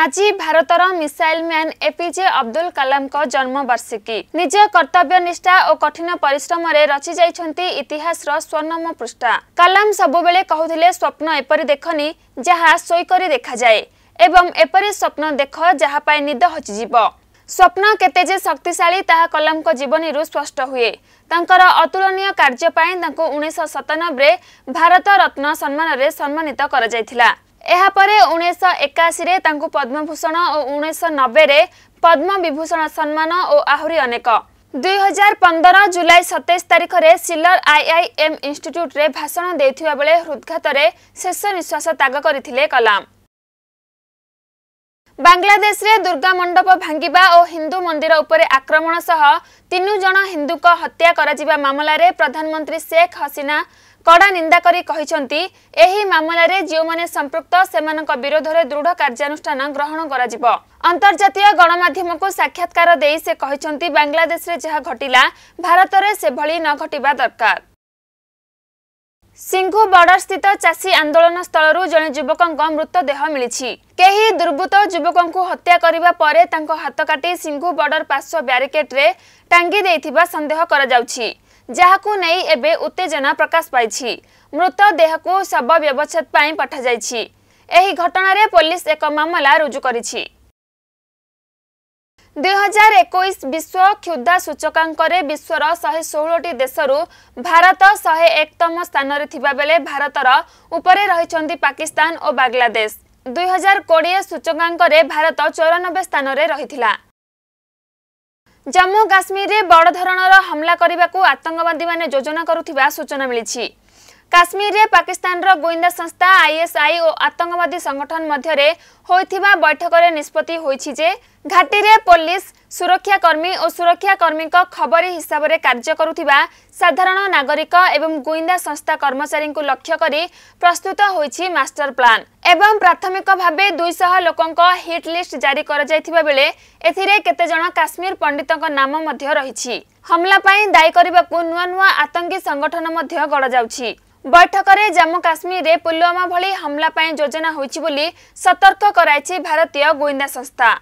ଆଜି ଭାରତର missile man APJ Abdul କାଲାମଙ୍କ ଜନ୍ମବାର୍ଷିକୀ ନିଜ କର୍ତ୍ତବ୍ୟ ନିଷ୍ଠା ଓ କଠିନ ପରିଶ୍ରମରେ ରଚିଯାଇଛନ୍ତି ଇତିହାସର ସ୍ୱର୍ଣ୍ଣମ ପୃଷ୍ଠା କାଲାମ ସବୁବେଳେ କହୁଥିଲେ ସ୍ୱପ୍ନ ଏପରି ଦେଖନି ଯାହା ଶୋଇକରି ଦେଖାଯାଏ ଏବଂ ଏପରି ସ୍ୱପ୍ନ ଦେଖ ଯାହା ପାଇଁ ନିଦ ହଜିଯିବ ସ୍ୱପ୍ନ କେତେ ଯେ ଶକ୍ତିଶାଳୀ ତାହା କଲାମଙ୍କ ଜୀବନୀରୁ ସ୍ପଷ୍ଟ ହୁଏ ତାଙ୍କର ଅତୁଳନୀୟ କାର୍ଯ୍ୟ ପାଇଁ ତାଙ୍କୁ ଉଣେଇଶହ ସତାନବେରେ ଭାରତ ରତ୍ନ ସମ୍ମାନରେ ସମ୍ମାନିତ କରାଯାଇଥିଲା ଏହାପରେ ଉଣେଇଶହ ଏକାଅଶୀରେ ତାଙ୍କୁ ପଦ୍ମଭୂଷଣ ଓ ଉଣେଇଶହ ନବେରେ ପଦ୍ମବିଭୂଷଣ ସମ୍ମାନ ଓ ଆହୁରି ଅନେକ ଦୁଇହଜାର ପନ୍ଦର ଜୁଲାଇ ସତେଇଶ ତାରିଖରେ ସିଲର ଆଇଆଇଏମ୍ ଇନଷ୍ଟିଚ୍ୟୁଟ୍ରେ ଭାଷଣ ଦେଇଥିବା ବେଳେ ହୃଦଘାତରେ ଶେଷ ନିଶ୍ୱାସ ତ୍ୟାଗ କରିଥିଲେ କଲାମ ବାଂଲାଦେଶରେ ଦୁର୍ଗା ମଣ୍ଡପ ଭାଙ୍ଗିବା ଓ ହିନ୍ଦୁ ମନ୍ଦିର ଉପରେ ଆକ୍ରମଣ ସହ ତିନି ଜଣ ହିନ୍ଦୁଙ୍କ ହତ୍ୟା କରାଯିବା ମାମଲାରେ ପ୍ରଧାନମନ୍ତ୍ରୀ ଶେଖ୍ ହସିନା କଡ଼ା ନିନ୍ଦା କରି କହିଛନ୍ତି ଏହି ମାମଲାରେ ଯେଉଁମାନେ ସମ୍ପୃକ୍ତ ସେମାନଙ୍କ ବିରୋଧରେ ଦୃଢ଼ କାର୍ଯ୍ୟାନୁଷ୍ଠାନ ଗ୍ରହଣ କରାଯିବ ଅନ୍ତର୍ଜାତୀୟ ଗଣମାଧ୍ୟମକୁ ସାକ୍ଷାତକାର ଦେଇ ସେ କହିଛନ୍ତି ବାଂଲାଦେଶରେ ଯାହା ଘଟିଲା ଭାରତରେ ସେଭଳି ନ ଘଟିବା ଦରକାର ସିଂଘୁ ବର୍ଡରସ୍ଥିତ ଚାଷୀ ଆନ୍ଦୋଳନ ସ୍ଥଳରୁ ଜଣେ ଯୁବକଙ୍କ ମୃତଦେହ ମିଳିଛି କେହି ଦୁର୍ବୃତ୍ତ ଯୁବକଙ୍କୁ ହତ୍ୟା କରିବା ପରେ ତାଙ୍କ ହାତ କାଟି ସିଂଘୁ ବର୍ଡର ପାର୍ଶ୍ୱ ବ୍ୟାରିକେଟ୍ରେ ଟାଙ୍ଗି ଦେଇଥିବା ସନ୍ଦେହ କରାଯାଉଛି ଯାହାକୁ ନେଇ ଏବେ ଉତ୍ତେଜନା ପ୍ରକାଶ ପାଇଛି ମୃତଦେହକୁ ଶବ ବ୍ୟବଚ୍ଛେଦ ପାଇଁ ପଠାଯାଇଛି ଏହି ଘଟଣାରେ ପୋଲିସ ଏକ ମାମଲା ରୁଜୁ କରିଛି ଦୁଇହଜାର ଏକୋଇଶ ବିଶ୍ୱ କ୍ଷୁଦା ସୂଚକାଙ୍କରେ ବିଶ୍ୱର ଶହେ ଷୋହଳଟି ଦେଶରୁ ଭାରତ ଶହେ ଏକତମ ସ୍ଥାନରେ ଥିବାବେଳେ ଭାରତର ଉପରେ ରହିଛନ୍ତି ପାକିସ୍ତାନ ଓ ବାଂଲାଦେଶ ଦୁଇହଜାର କୋଡ଼ିଏ ସୂଚକାଙ୍କରେ ଭାରତ ଚଉରାନବେ ସ୍ଥାନରେ ରହିଥିଲା ଜାମ୍ମୁ କାଶ୍ମୀରରେ ବଡ଼ ଧରଣର ହମଲା କରିବାକୁ ଆତଙ୍କବାଦୀମାନେ ଯୋଜନା କରୁଥିବା ସୂଚନା ମିଳିଛି କାଶ୍ମୀରରେ ପାକିସ୍ତାନର ଗୁଇନ୍ଦା ସଂସ୍ଥା ଆଇଏସ୍ଆଇ ଓ ଆତଙ୍କବାଦୀ ସଂଗଠନ ମଧ୍ୟରେ ହୋଇଥିବା ବୈଠକରେ ନିଷ୍ପତ୍ତି ହୋଇଛି ଯେ ଘାଟିରେ ପୋଲିସ ସୁରକ୍ଷାକର୍ମୀ ଓ ସୁରକ୍ଷାକର୍ମୀଙ୍କ ଖବରୀ ହିସାବରେ କାର୍ଯ୍ୟ କରୁଥିବା ସାଧାରଣ ନାଗରିକ ଏବଂ ଗୁଇନ୍ଦା ସଂସ୍ଥା କର୍ମଚାରୀଙ୍କୁ ଲକ୍ଷ୍ୟ କରି ପ୍ରସ୍ତୁତ ହୋଇଛି ମାଷ୍ଟର ପ୍ଲାନ୍ ଏବଂ ପ୍ରାଥମିକ ଭାବେ ଦୁଇଶହ ଲୋକଙ୍କ ହିଟ୍ ଲିଷ୍ଟ ଜାରି କରାଯାଇଥିବା ବେଳେ ଏଥିରେ କେତେଜଣ କାଶ୍ମୀର ପଣ୍ଡିତଙ୍କ ନାମ ମଧ୍ୟ ରହିଛି ହମଲା ପାଇଁ ଦାୟୀ କରିବାକୁ ନୂଆ ନୂଆ ଆତଙ୍କୀ ସଂଗଠନ ମଧ୍ୟ ଗଡ଼ାଯାଉଛି ବୈଠକରେ ଜାମ୍ମୁ କାଶ୍ମୀରରେ ପୁଲୱାମା ଭଳି ହମଲା ପାଇଁ ଯୋଜନା ହୋଇଛି ବୋଲି ସତର୍କ କରାଇଛି ଭାରତୀୟ ଗୁଇନ୍ଦା ସଂସ୍ଥା